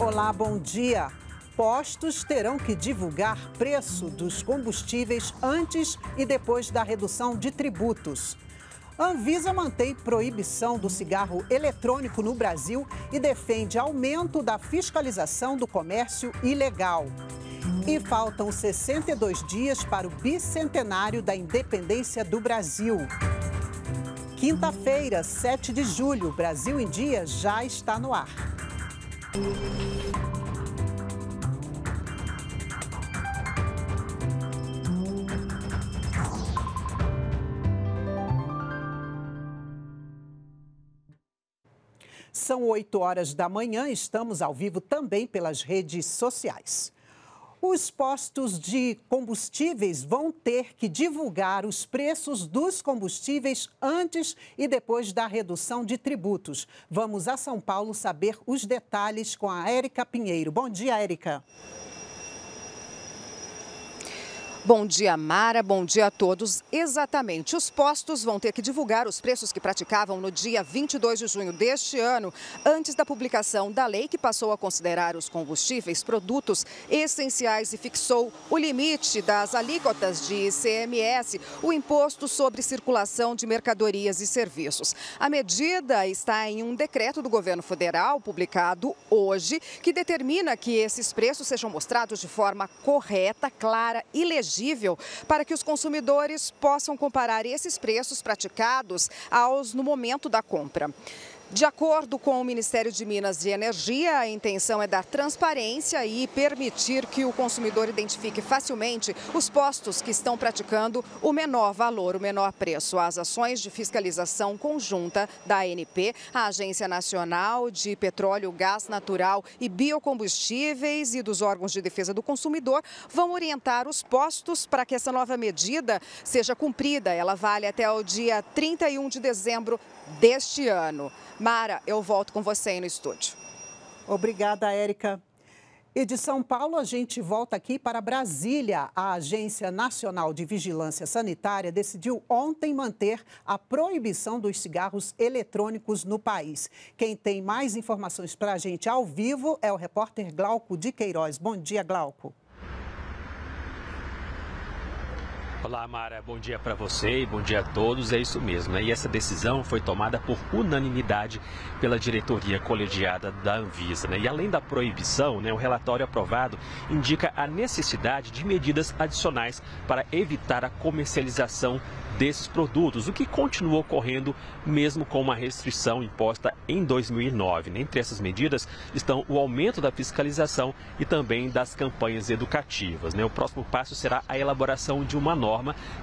Olá, bom dia. Postos terão que divulgar preço dos combustíveis antes e depois da redução de tributos. Anvisa mantém proibição do cigarro eletrônico no Brasil e defende aumento da fiscalização do comércio ilegal. E faltam 62 dias para o bicentenário da independência do Brasil. Quinta-feira, 7 de julho, Brasil em Dia já está no ar. São 8 horas da manhã, estamos ao vivo também pelas redes sociais. Os postos de combustíveis vão ter que divulgar os preços dos combustíveis antes e depois da redução de tributos. Vamos a São Paulo saber os detalhes com a Érica Pinheiro. Bom dia, Érica. Bom dia, Mara. Bom dia a todos. Exatamente. Os postos vão ter que divulgar os preços que praticavam no dia 22 de junho deste ano, antes da publicação da lei que passou a considerar os combustíveis produtos essenciais e fixou o limite das alíquotas de ICMS, o imposto sobre circulação de mercadorias e serviços. A medida está em um decreto do governo federal, publicado hoje, que determina que esses preços sejam mostrados de forma correta, clara e legítima legível para que os consumidores possam comparar esses preços praticados aos no momento da compra. De acordo com o Ministério de Minas e Energia, a intenção é dar transparência e permitir que o consumidor identifique facilmente os postos que estão praticando o menor valor, o menor preço. As ações de fiscalização conjunta da ANP, a Agência Nacional de Petróleo, Gás Natural e Biocombustíveis e dos órgãos de defesa do consumidor vão orientar os postos para que essa nova medida seja cumprida. Ela vale até o dia 31 de dezembro deste ano. Mara, eu volto com você aí no estúdio. Obrigada, Érica. E de São Paulo, a gente volta aqui para Brasília. A Agência Nacional de Vigilância Sanitária decidiu ontem manter a proibição dos cigarros eletrônicos no país. Quem tem mais informações para a gente ao vivo é o repórter Glauco de Queiroz. Bom dia, Glauco. Olá, Mara. Bom dia para você e bom dia a todos. É isso mesmo. Né? E essa decisão foi tomada por unanimidade pela diretoria colegiada da Anvisa. Né? E além da proibição, né, o relatório aprovado indica a necessidade de medidas adicionais para evitar a comercialização desses produtos, o que continua ocorrendo mesmo com uma restrição imposta em 2009. Né? Entre essas medidas estão o aumento da fiscalização e também das campanhas educativas. Né? O próximo passo será a elaboração de uma nova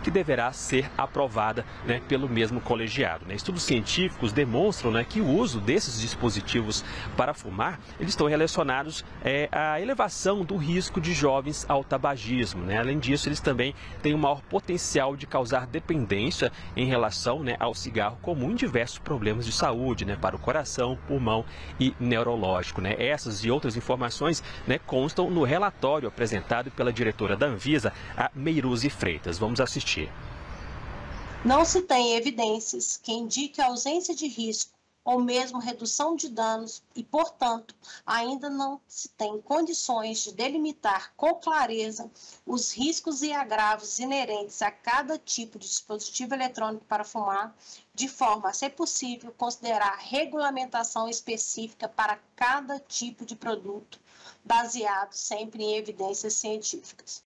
que deverá ser aprovada né, pelo mesmo colegiado. Né? Estudos científicos demonstram né, que o uso desses dispositivos para fumar eles estão relacionados é, à elevação do risco de jovens ao tabagismo. Né. Além disso, eles também têm um maior potencial de causar dependência em relação né, ao cigarro comum em diversos problemas de saúde, né, para o coração, pulmão e neurológico. Essas e outras informações constam no relatório apresentado pela diretora da Anvisa, a Meiruzi Freitas vamos assistir. Não se tem evidências que indiquem ausência de risco ou mesmo redução de danos e, portanto, ainda não se tem condições de delimitar com clareza os riscos e agravos inerentes a cada tipo de dispositivo eletrônico para fumar, de forma a ser possível considerar regulamentação específica para cada tipo de produto, baseado sempre em evidências científicas.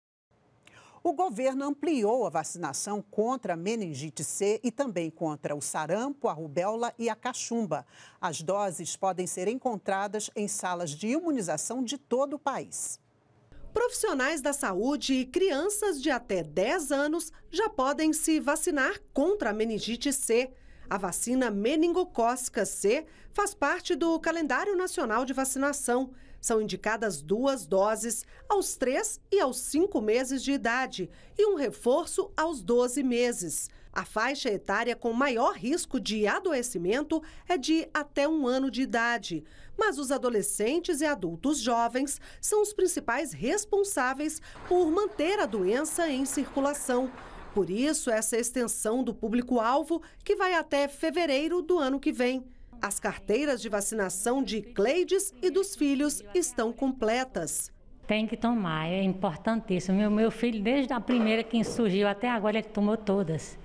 O governo ampliou a vacinação contra a meningite C e também contra o sarampo, a rubéola e a cachumba. As doses podem ser encontradas em salas de imunização de todo o país. Profissionais da saúde e crianças de até 10 anos já podem se vacinar contra a meningite C. A vacina meningocócica C faz parte do calendário nacional de vacinação são indicadas duas doses aos 3 e aos 5 meses de idade e um reforço aos 12 meses. A faixa etária com maior risco de adoecimento é de até um ano de idade, mas os adolescentes e adultos jovens são os principais responsáveis por manter a doença em circulação. Por isso, essa extensão do público-alvo, que vai até fevereiro do ano que vem. As carteiras de vacinação de Cleides e dos filhos estão completas. Tem que tomar, é importantíssimo. Meu, meu filho, desde a primeira que surgiu até agora, ele tomou todas.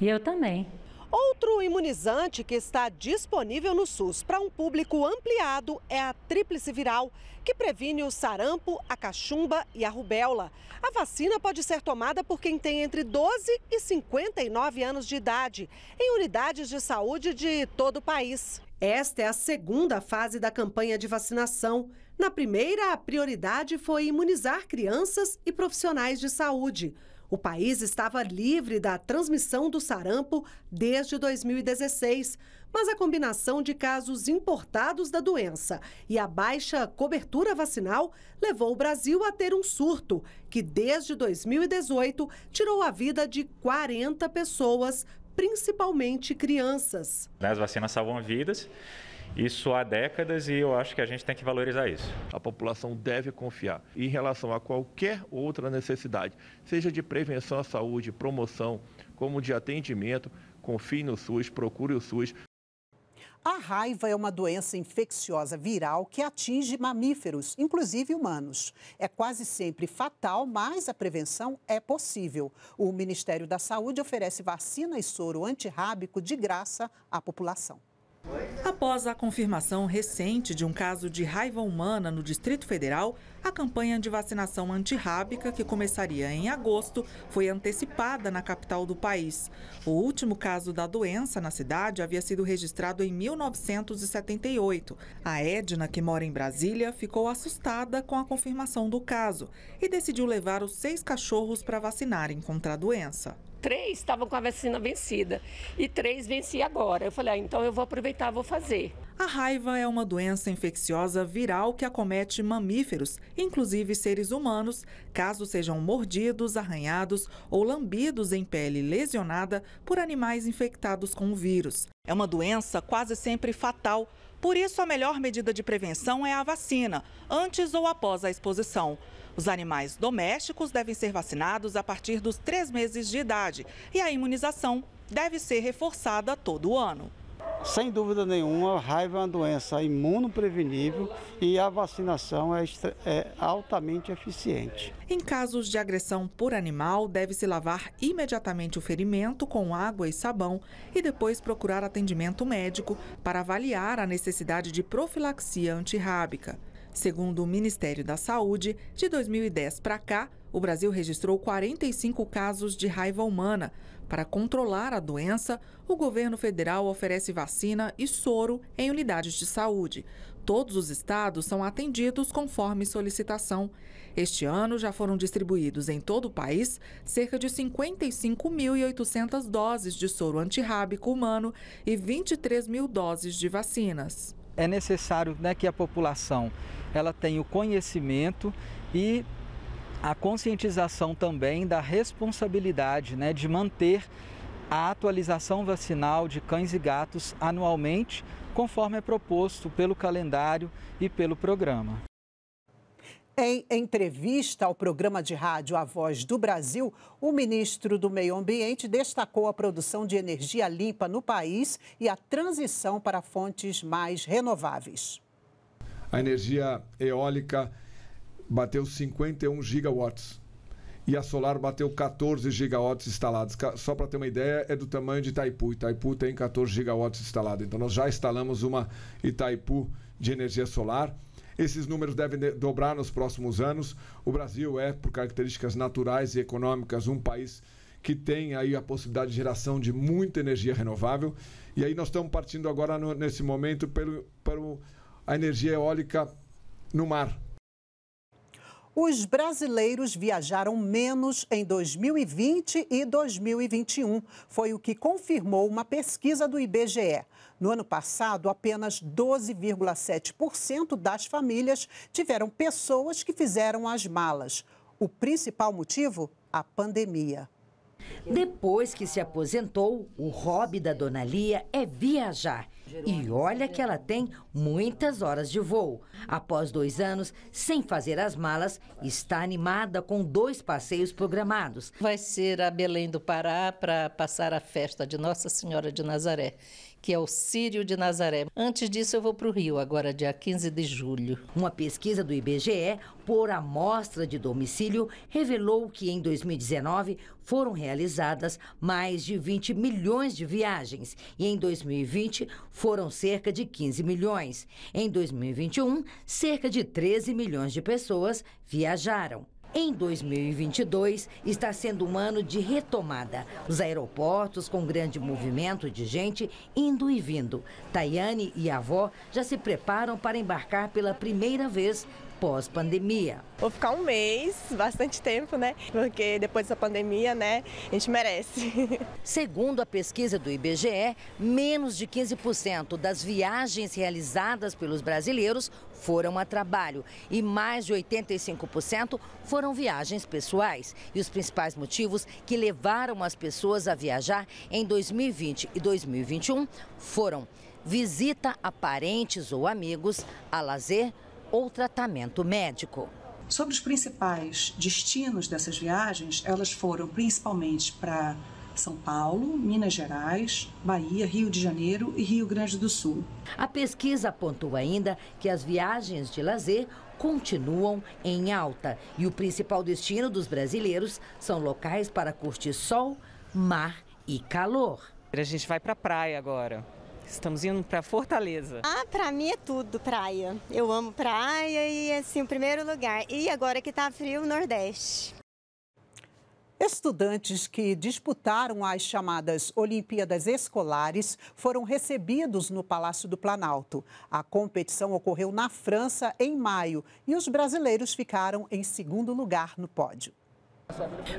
E eu também. Outro imunizante que está disponível no SUS para um público ampliado é a tríplice viral, que previne o sarampo, a cachumba e a rubéola. A vacina pode ser tomada por quem tem entre 12 e 59 anos de idade, em unidades de saúde de todo o país. Esta é a segunda fase da campanha de vacinação. Na primeira, a prioridade foi imunizar crianças e profissionais de saúde. O país estava livre da transmissão do sarampo desde 2016, mas a combinação de casos importados da doença e a baixa cobertura vacinal levou o Brasil a ter um surto que, desde 2018, tirou a vida de 40 pessoas, principalmente crianças. As vacinas salvam vidas isso há décadas e eu acho que a gente tem que valorizar isso. A população deve confiar. Em relação a qualquer outra necessidade, seja de prevenção à saúde, promoção, como de atendimento, confie no SUS, procure o SUS. A raiva é uma doença infecciosa viral que atinge mamíferos, inclusive humanos. É quase sempre fatal, mas a prevenção é possível. O Ministério da Saúde oferece vacina e soro antirrábico de graça à população. Após a confirmação recente de um caso de raiva humana no Distrito Federal, a campanha de vacinação antirrábica, que começaria em agosto, foi antecipada na capital do país. O último caso da doença na cidade havia sido registrado em 1978. A Edna, que mora em Brasília, ficou assustada com a confirmação do caso e decidiu levar os seis cachorros para vacinarem contra a doença três estavam com a vacina vencida e três venci agora. Eu falei, ah, então eu vou aproveitar, vou fazer. A raiva é uma doença infecciosa viral que acomete mamíferos, inclusive seres humanos, caso sejam mordidos, arranhados ou lambidos em pele lesionada por animais infectados com o vírus. É uma doença quase sempre fatal por isso, a melhor medida de prevenção é a vacina, antes ou após a exposição. Os animais domésticos devem ser vacinados a partir dos três meses de idade e a imunização deve ser reforçada todo ano. Sem dúvida nenhuma, a raiva é uma doença imunoprevenível e a vacinação é, é altamente eficiente. Em casos de agressão por animal, deve-se lavar imediatamente o ferimento com água e sabão e depois procurar atendimento médico para avaliar a necessidade de profilaxia antirrábica. Segundo o Ministério da Saúde, de 2010 para cá, o Brasil registrou 45 casos de raiva humana, para controlar a doença, o governo federal oferece vacina e soro em unidades de saúde. Todos os estados são atendidos conforme solicitação. Este ano já foram distribuídos em todo o país cerca de 55.800 doses de soro antirrábico humano e 23 mil doses de vacinas. É necessário né, que a população ela tenha o conhecimento e a conscientização também da responsabilidade né, de manter a atualização vacinal de cães e gatos anualmente, conforme é proposto pelo calendário e pelo programa. Em entrevista ao programa de rádio A Voz do Brasil, o ministro do Meio Ambiente destacou a produção de energia limpa no país e a transição para fontes mais renováveis. A energia eólica bateu 51 gigawatts. E a Solar bateu 14 gigawatts instalados. Só para ter uma ideia, é do tamanho de Itaipu. Itaipu tem 14 gigawatts instalado. Então nós já instalamos uma Itaipu de energia solar. Esses números devem dobrar nos próximos anos. O Brasil é, por características naturais e econômicas, um país que tem aí a possibilidade de geração de muita energia renovável. E aí nós estamos partindo agora, no, nesse momento, pelo, pelo a energia eólica no mar os brasileiros viajaram menos em 2020 e 2021. Foi o que confirmou uma pesquisa do IBGE. No ano passado, apenas 12,7% das famílias tiveram pessoas que fizeram as malas. O principal motivo? A pandemia. Depois que se aposentou, o hobby da Dona Lia é viajar. E olha que ela tem muitas horas de voo. Após dois anos, sem fazer as malas, está animada com dois passeios programados. Vai ser a Belém do Pará para passar a festa de Nossa Senhora de Nazaré que é o Sírio de Nazaré. Antes disso, eu vou para o Rio, agora dia 15 de julho. Uma pesquisa do IBGE por amostra de domicílio revelou que em 2019 foram realizadas mais de 20 milhões de viagens e em 2020 foram cerca de 15 milhões. Em 2021, cerca de 13 milhões de pessoas viajaram. Em 2022, está sendo um ano de retomada. Os aeroportos com grande movimento de gente indo e vindo. Tayane e a avó já se preparam para embarcar pela primeira vez pós-pandemia. Vou ficar um mês, bastante tempo, né? Porque depois dessa pandemia, né, a gente merece. Segundo a pesquisa do IBGE, menos de 15% das viagens realizadas pelos brasileiros foram a trabalho e mais de 85% foram viagens pessoais. E os principais motivos que levaram as pessoas a viajar em 2020 e 2021 foram visita a parentes ou amigos, a lazer, ou tratamento médico. Sobre os principais destinos dessas viagens, elas foram principalmente para são Paulo, Minas Gerais, Bahia, Rio de Janeiro e Rio Grande do Sul. A pesquisa apontou ainda que as viagens de lazer continuam em alta e o principal destino dos brasileiros são locais para curtir sol, mar e calor. A gente vai para a praia agora. Estamos indo para Fortaleza. Ah, para mim é tudo praia. Eu amo praia e assim o primeiro lugar. E agora que está frio, o Nordeste. Estudantes que disputaram as chamadas Olimpíadas Escolares foram recebidos no Palácio do Planalto. A competição ocorreu na França em maio e os brasileiros ficaram em segundo lugar no pódio.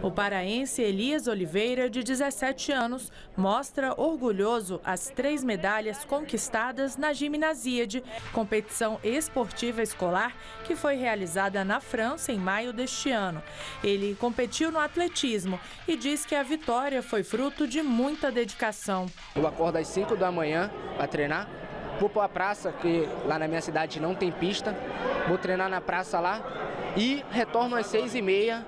O paraense Elias Oliveira, de 17 anos, mostra orgulhoso as três medalhas conquistadas na Gimnasíade, competição esportiva escolar que foi realizada na França em maio deste ano. Ele competiu no atletismo e diz que a vitória foi fruto de muita dedicação. Eu acordo às 5 da manhã para treinar, vou para a praça, que lá na minha cidade não tem pista, vou treinar na praça lá e retorno às 6 e meia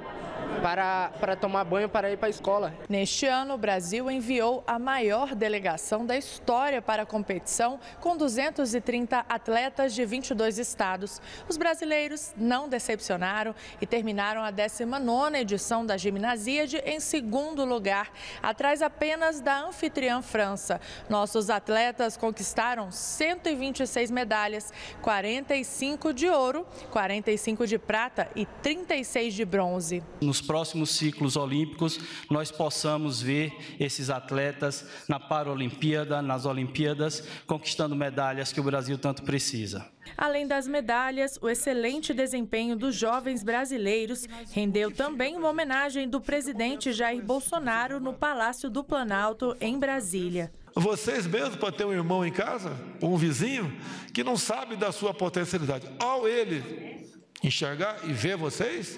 para, para tomar banho, para ir para a escola. Neste ano, o Brasil enviou a maior delegação da história para a competição, com 230 atletas de 22 estados. Os brasileiros não decepcionaram e terminaram a 19 edição da Gimnasíade em segundo lugar, atrás apenas da anfitriã França. Nossos atletas conquistaram 126 medalhas, 45 de ouro, 45 de prata e 36 de bronze nos próximos ciclos olímpicos nós possamos ver esses atletas na Paralimpíada, nas Olimpíadas, conquistando medalhas que o Brasil tanto precisa. Além das medalhas, o excelente desempenho dos jovens brasileiros rendeu também uma homenagem do presidente Jair Bolsonaro no Palácio do Planalto, em Brasília. Vocês mesmo podem ter um irmão em casa, ou um vizinho, que não sabe da sua potencialidade. Ao ele enxergar e ver vocês,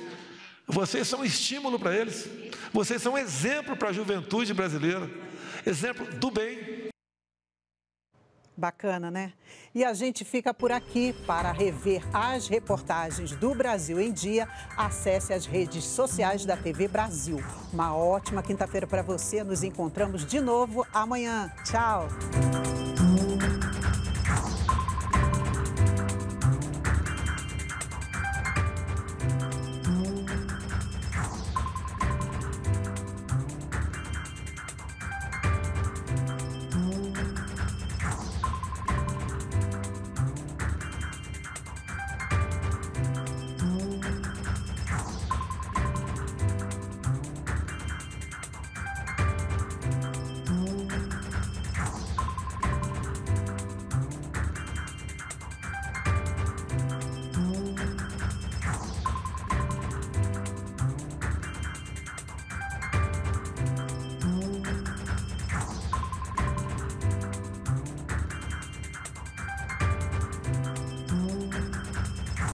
vocês são estímulo para eles. Vocês são exemplo para a juventude brasileira. Exemplo do bem. Bacana, né? E a gente fica por aqui. Para rever as reportagens do Brasil em Dia, acesse as redes sociais da TV Brasil. Uma ótima quinta-feira para você. Nos encontramos de novo amanhã. Tchau.